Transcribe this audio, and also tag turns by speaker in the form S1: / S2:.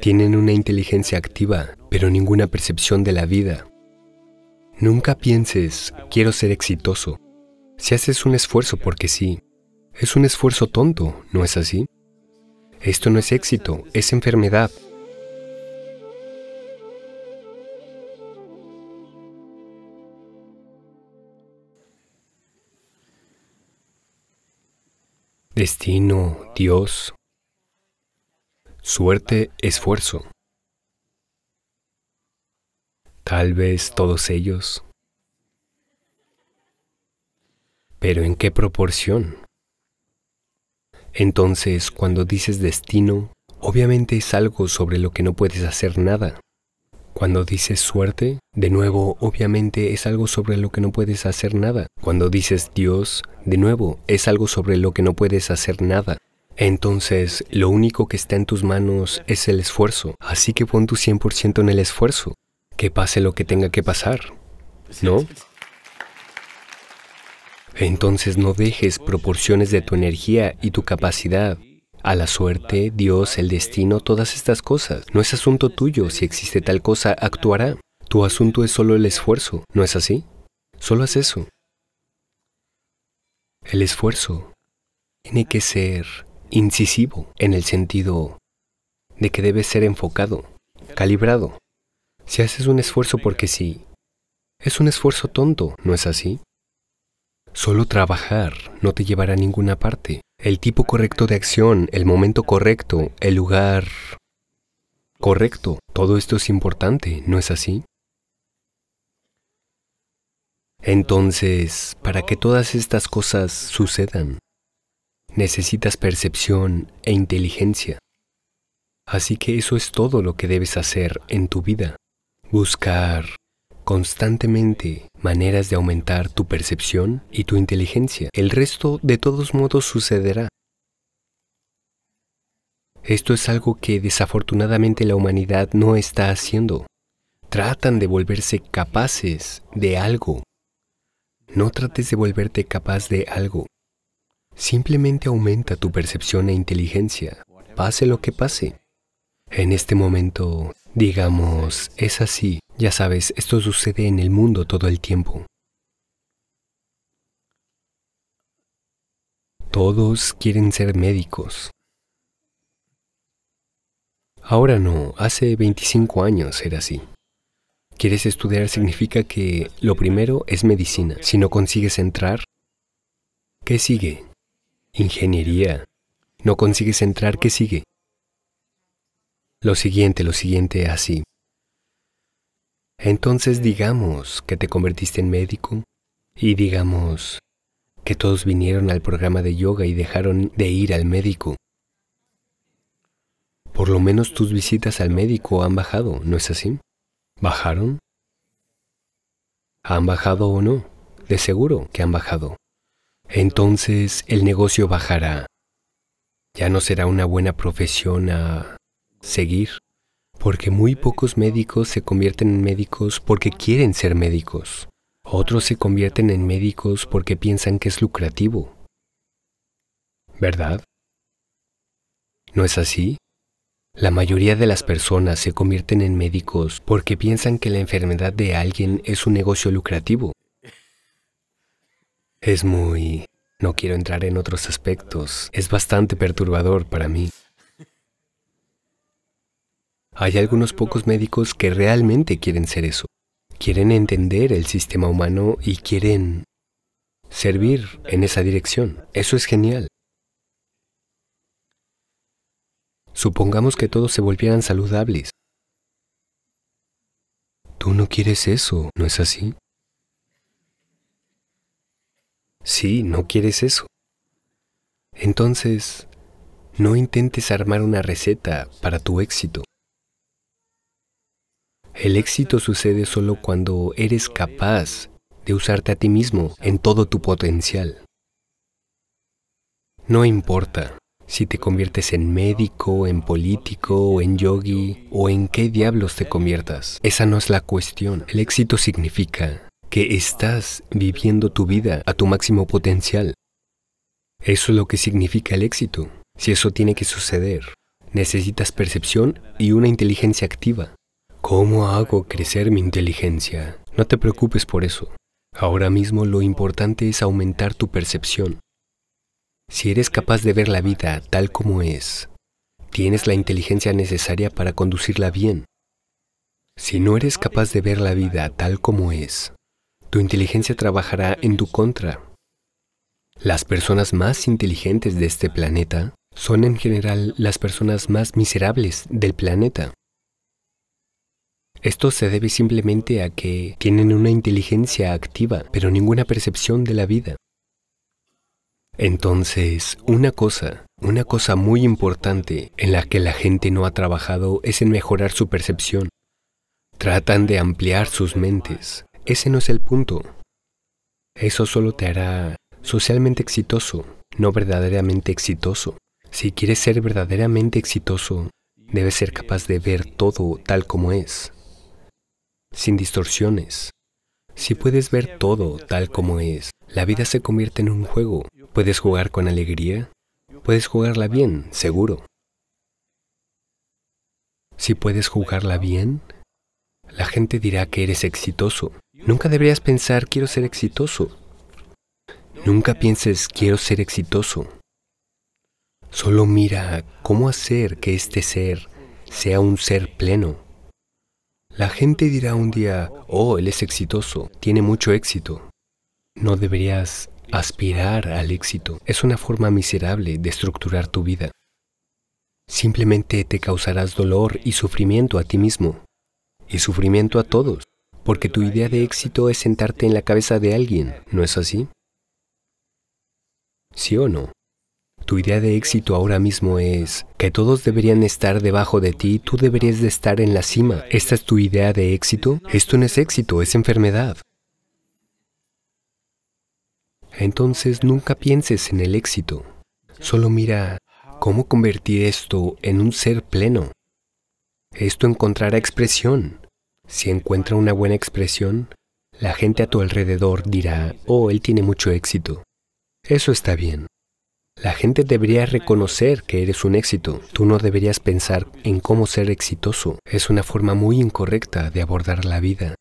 S1: Tienen una inteligencia activa, pero ninguna percepción de la vida. Nunca pienses, quiero ser exitoso. Si haces un esfuerzo porque sí, es un esfuerzo tonto, ¿no es así? Esto no es éxito, es enfermedad. Destino, Dios, suerte, esfuerzo. Tal vez todos ellos. Pero ¿en qué proporción? Entonces, cuando dices destino, obviamente es algo sobre lo que no puedes hacer nada. Cuando dices suerte, de nuevo, obviamente es algo sobre lo que no puedes hacer nada. Cuando dices Dios, de nuevo, es algo sobre lo que no puedes hacer nada. Entonces, lo único que está en tus manos es el esfuerzo, así que pon tu 100% en el esfuerzo, que pase lo que tenga que pasar, ¿no? Entonces no dejes proporciones de tu energía y tu capacidad a la suerte, Dios, el destino, todas estas cosas. No es asunto tuyo, si existe tal cosa, actuará. Tu asunto es solo el esfuerzo, ¿no es así? Solo haz eso. El esfuerzo tiene que ser incisivo en el sentido de que debe ser enfocado, calibrado. Si haces un esfuerzo porque sí, es un esfuerzo tonto, ¿no es así? Solo trabajar no te llevará a ninguna parte. El tipo correcto de acción, el momento correcto, el lugar correcto, todo esto es importante, ¿no es así? Entonces, para que todas estas cosas sucedan, necesitas percepción e inteligencia. Así que eso es todo lo que debes hacer en tu vida. Buscar constantemente maneras de aumentar tu percepción y tu inteligencia. El resto de todos modos sucederá. Esto es algo que desafortunadamente la humanidad no está haciendo. Tratan de volverse capaces de algo. No trates de volverte capaz de algo. Simplemente aumenta tu percepción e inteligencia, pase lo que pase. En este momento, digamos, es así. Ya sabes, esto sucede en el mundo todo el tiempo. Todos quieren ser médicos. Ahora no, hace 25 años era así. Quieres estudiar significa que lo primero es medicina. Si no consigues entrar, ¿qué sigue? Ingeniería. No consigues entrar, ¿qué sigue? Lo siguiente, lo siguiente, así. Entonces digamos que te convertiste en médico y digamos que todos vinieron al programa de yoga y dejaron de ir al médico. Por lo menos tus visitas al médico han bajado, ¿no es así? ¿Bajaron? ¿Han bajado o no? De seguro que han bajado entonces el negocio bajará. Ya no será una buena profesión a seguir, porque muy pocos médicos se convierten en médicos porque quieren ser médicos. Otros se convierten en médicos porque piensan que es lucrativo. ¿Verdad? ¿No es así? La mayoría de las personas se convierten en médicos porque piensan que la enfermedad de alguien es un negocio lucrativo. Es muy... No quiero entrar en otros aspectos. Es bastante perturbador para mí. Hay algunos pocos médicos que realmente quieren ser eso. Quieren entender el sistema humano y quieren servir en esa dirección. Eso es genial. Supongamos que todos se volvieran saludables. Tú no quieres eso, ¿no es así? Sí, no quieres eso. Entonces, no intentes armar una receta para tu éxito. El éxito sucede solo cuando eres capaz de usarte a ti mismo en todo tu potencial. No importa si te conviertes en médico, en político, en yogi, o en qué diablos te conviertas. Esa no es la cuestión. El éxito significa que estás viviendo tu vida a tu máximo potencial. Eso es lo que significa el éxito. Si eso tiene que suceder, necesitas percepción y una inteligencia activa. ¿Cómo hago crecer mi inteligencia? No te preocupes por eso. Ahora mismo lo importante es aumentar tu percepción. Si eres capaz de ver la vida tal como es, tienes la inteligencia necesaria para conducirla bien. Si no eres capaz de ver la vida tal como es, tu inteligencia trabajará en tu contra. Las personas más inteligentes de este planeta son en general las personas más miserables del planeta. Esto se debe simplemente a que tienen una inteligencia activa, pero ninguna percepción de la vida. Entonces, una cosa, una cosa muy importante en la que la gente no ha trabajado es en mejorar su percepción. Tratan de ampliar sus mentes, ese no es el punto. Eso solo te hará socialmente exitoso, no verdaderamente exitoso. Si quieres ser verdaderamente exitoso, debes ser capaz de ver todo tal como es, sin distorsiones. Si puedes ver todo tal como es, la vida se convierte en un juego. Puedes jugar con alegría, puedes jugarla bien, seguro. Si puedes jugarla bien, la gente dirá que eres exitoso. Nunca deberías pensar quiero ser exitoso. Nunca pienses quiero ser exitoso. Solo mira cómo hacer que este ser sea un ser pleno. La gente dirá un día, oh, él es exitoso, tiene mucho éxito. No deberías aspirar al éxito. Es una forma miserable de estructurar tu vida. Simplemente te causarás dolor y sufrimiento a ti mismo y sufrimiento a todos. Porque tu idea de éxito es sentarte en la cabeza de alguien, ¿no es así? ¿Sí o no? Tu idea de éxito ahora mismo es que todos deberían estar debajo de ti, tú deberías de estar en la cima. ¿Esta es tu idea de éxito? Esto no es éxito, es enfermedad. Entonces nunca pienses en el éxito. Solo mira cómo convertir esto en un ser pleno. Esto encontrará expresión. Si encuentra una buena expresión, la gente a tu alrededor dirá, oh, él tiene mucho éxito. Eso está bien. La gente debería reconocer que eres un éxito. Tú no deberías pensar en cómo ser exitoso. Es una forma muy incorrecta de abordar la vida.